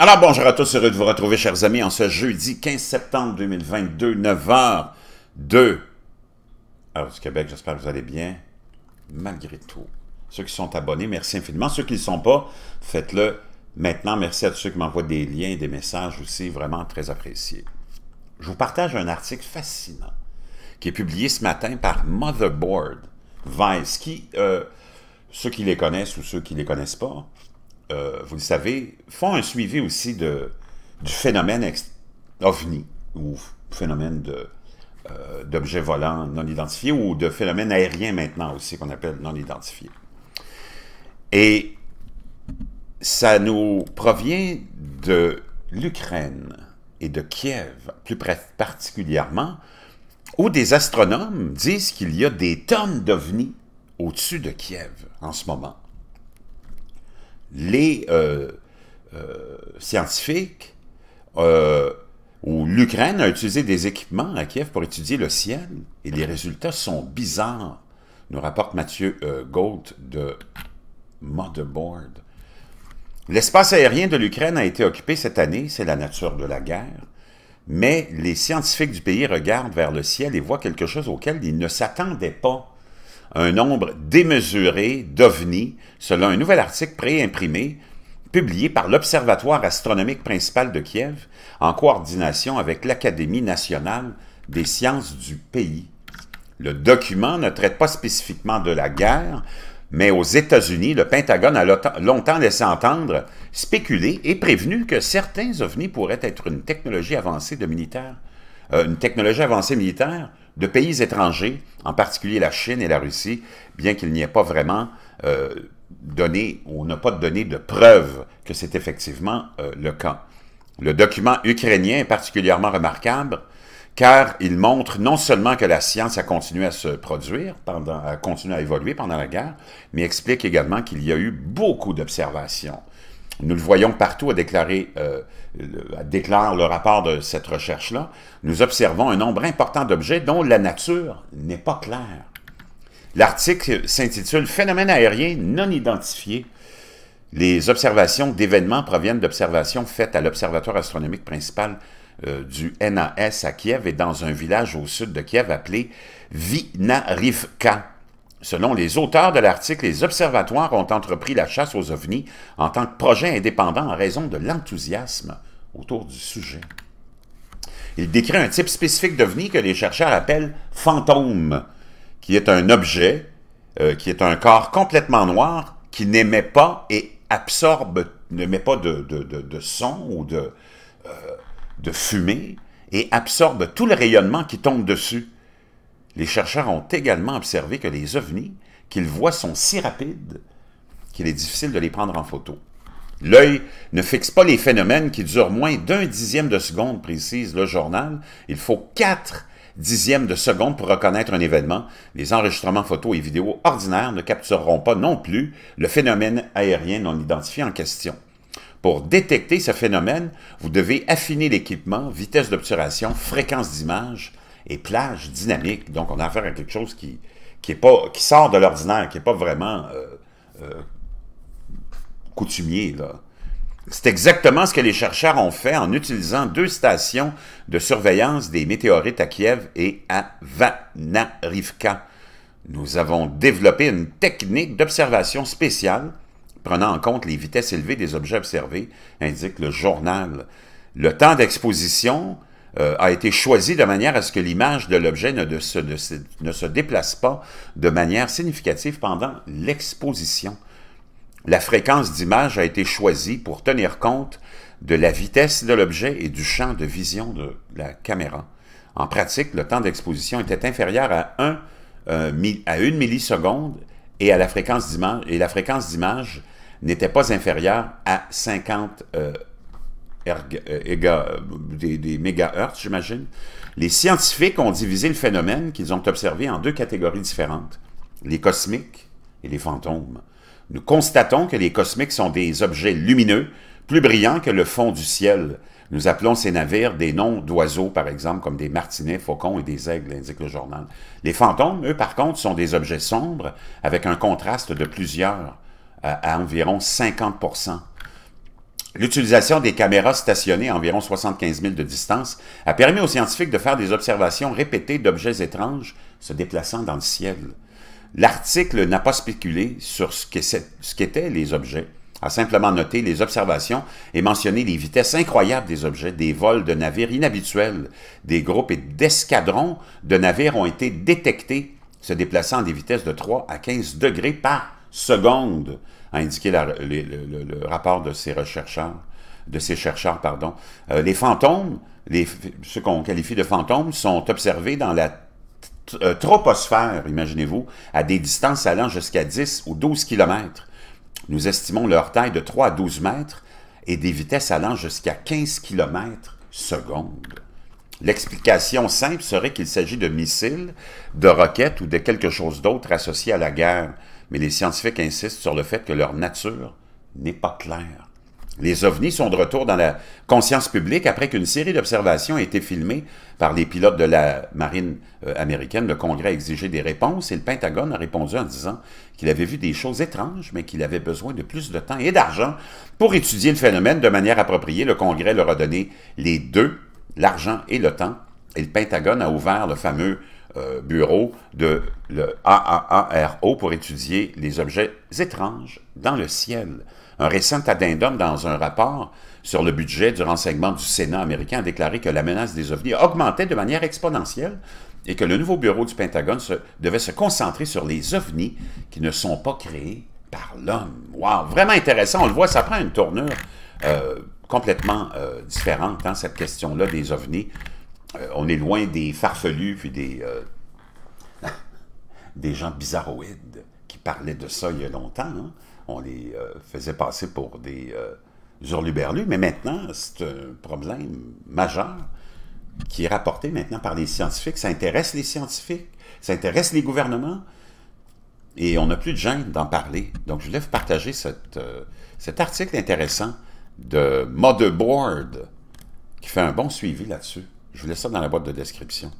Alors bonjour à tous, heureux de vous retrouver chers amis en ce jeudi 15 septembre 2022, 9h02. Alors du Québec, j'espère que vous allez bien, malgré tout. Ceux qui sont abonnés, merci infiniment. Ceux qui ne le sont pas, faites-le maintenant. Merci à tous ceux qui m'envoient des liens et des messages aussi, vraiment très appréciés. Je vous partage un article fascinant qui est publié ce matin par Motherboard Vice, qui, euh, ceux qui les connaissent ou ceux qui ne les connaissent pas, euh, vous le savez, font un suivi aussi du phénomène ovni ou phénomène euh, d'objets volants non identifiés ou de phénomènes aériens maintenant aussi qu'on appelle non identifiés. Et ça nous provient de l'Ukraine et de Kiev, plus particulièrement, où des astronomes disent qu'il y a des tonnes d'ovnis au-dessus de Kiev en ce moment les euh, euh, scientifiques euh, ou l'Ukraine a utilisé des équipements à Kiev pour étudier le ciel et les résultats sont bizarres, nous rapporte Mathieu Gault de Motherboard. L'espace aérien de l'Ukraine a été occupé cette année, c'est la nature de la guerre, mais les scientifiques du pays regardent vers le ciel et voient quelque chose auquel ils ne s'attendaient pas un nombre démesuré d'ovnis, selon un nouvel article pré publié par l'Observatoire astronomique principal de Kiev en coordination avec l'Académie nationale des sciences du pays. Le document ne traite pas spécifiquement de la guerre, mais aux États-Unis, le Pentagone a longtemps laissé entendre, spéculé et prévenu que certains ovnis pourraient être une technologie avancée de militaire, euh, une technologie avancée militaire de pays étrangers, en particulier la Chine et la Russie, bien qu'il n'y ait pas vraiment euh, donné, ou n'a pas donné de preuve que c'est effectivement euh, le cas. Le document ukrainien est particulièrement remarquable car il montre non seulement que la science a continué à se produire, pendant, a continué à évoluer pendant la guerre, mais explique également qu'il y a eu beaucoup d'observations nous le voyons partout, à déclarer, euh, déclare le rapport de cette recherche-là. Nous observons un nombre important d'objets dont la nature n'est pas claire. L'article s'intitule « Phénomène aérien non identifié. Les observations d'événements proviennent d'observations faites à l'Observatoire astronomique principal euh, du NAS à Kiev et dans un village au sud de Kiev appelé Vinarivka. Selon les auteurs de l'article, les observatoires ont entrepris la chasse aux ovnis en tant que projet indépendant en raison de l'enthousiasme autour du sujet. Il décrit un type spécifique d'ovni que les chercheurs appellent fantôme, qui est un objet, euh, qui est un corps complètement noir, qui n'émet pas et absorbe, met pas de, son ou de, euh, de fumée, et absorbe tout le rayonnement qui tombe dessus les chercheurs ont également observé que les ovnis qu'ils voient sont si rapides qu'il est difficile de les prendre en photo. L'œil ne fixe pas les phénomènes qui durent moins d'un dixième de seconde, précise le journal. Il faut quatre dixièmes de seconde pour reconnaître un événement. Les enregistrements photos et vidéos ordinaires ne captureront pas non plus le phénomène aérien non identifié en question. Pour détecter ce phénomène, vous devez affiner l'équipement, vitesse d'obturation, fréquence d'image, et plage dynamique. Donc, on a affaire à quelque chose qui, est pas, qui sort de l'ordinaire, qui n'est pas vraiment euh, euh, coutumier. C'est exactement ce que les chercheurs ont fait en utilisant deux stations de surveillance des météorites à Kiev et à Vanarivka. Nous avons développé une technique d'observation spéciale prenant en compte les vitesses élevées des objets observés, indique le journal. Le temps d'exposition euh, a été choisi de manière à ce que l'image de l'objet ne, ne, se déplace pas de manière significative pendant l'exposition. La fréquence d'image a été choisie pour tenir compte de la vitesse de l'objet et du champ de vision de la caméra. En pratique, le temps d'exposition était inférieur à 1 euh, milliseconde et à la fréquence d'image et la fréquence d'image n'était pas inférieure à 50 euh, euh, des, des mégahertz, j'imagine, les scientifiques ont divisé le phénomène qu'ils ont observé en deux catégories différentes, les cosmiques et les fantômes. Nous constatons que les cosmiques sont des objets lumineux, plus brillants que le fond du ciel. Nous appelons ces navires des noms d'oiseaux, par exemple, comme des martinets, faucons et des aigles, indique le journal. Les fantômes, eux, par contre, sont des objets sombres, avec un contraste de plusieurs, euh, à environ 50 L'utilisation des caméras stationnées à environ 75 000 de distance a permis aux scientifiques de faire des observations répétées d'objets étranges se déplaçant dans le ciel. L'article n'a pas spéculé sur ce qu'étaient les objets, a simplement noté les observations et mentionné les vitesses incroyables des objets, des vols de navires inhabituels. Des groupes et d'escadrons de navires ont été détectés se déplaçant à des vitesses de 3 à 15 degrés par secondes, a indiqué le, rapport de ces chercheurs, de ces chercheurs, pardon. Euh, les fantômes, les, ceux qu'on qualifie de fantômes, sont observés dans la euh, troposphère, imaginez-vous, à des distances allant jusqu'à 10 ou 12 km. Nous estimons leur taille de 3 à 12 mètres et des vitesses allant jusqu'à 15 km secondes. L'explication simple serait qu'il s'agit de missiles, de roquettes ou de quelque chose d'autre associé à la guerre, mais les scientifiques insistent sur le fait que leur nature n'est pas claire. Les ovnis sont de retour dans la conscience publique après qu'une série d'observations a été filmée par les pilotes de la marine euh, américaine. Le Congrès a exigé des réponses et le Pentagone a répondu en disant qu'il avait vu des choses étranges, mais qu'il avait besoin de plus de temps et d'argent pour étudier le phénomène de manière appropriée. Le Congrès leur a donné les deux l'argent et le temps. Et le Pentagone a ouvert le fameux euh, bureau de le pour étudier les objets étranges dans le ciel. Un récent addendum dans un rapport sur le budget du renseignement du Sénat américain a déclaré que la menace des ovnis augmentait de manière exponentielle et que le nouveau bureau du Pentagone devait se concentrer sur les ovnis qui ne sont pas créés par l'homme. Wow! Vraiment intéressant, on le voit, ça prend une tournure euh, complètement euh, différente, hein, cette question-là des ovnis. Euh, on est loin des farfelus puis des, euh, des gens bizarroïdes qui parlaient de ça il y a longtemps. Hein. On les faisait passer pour des hurluberlus, mais maintenant, c'est un problème majeur qui est rapporté maintenant par les scientifiques. Ça intéresse les scientifiques, ça intéresse les gouvernements, et on n'a plus de gêne d'en parler. Donc, je voulais vous partager cette, cet article intéressant de Motherboard qui fait un bon suivi là-dessus. Je vous laisse ça dans la boîte de description.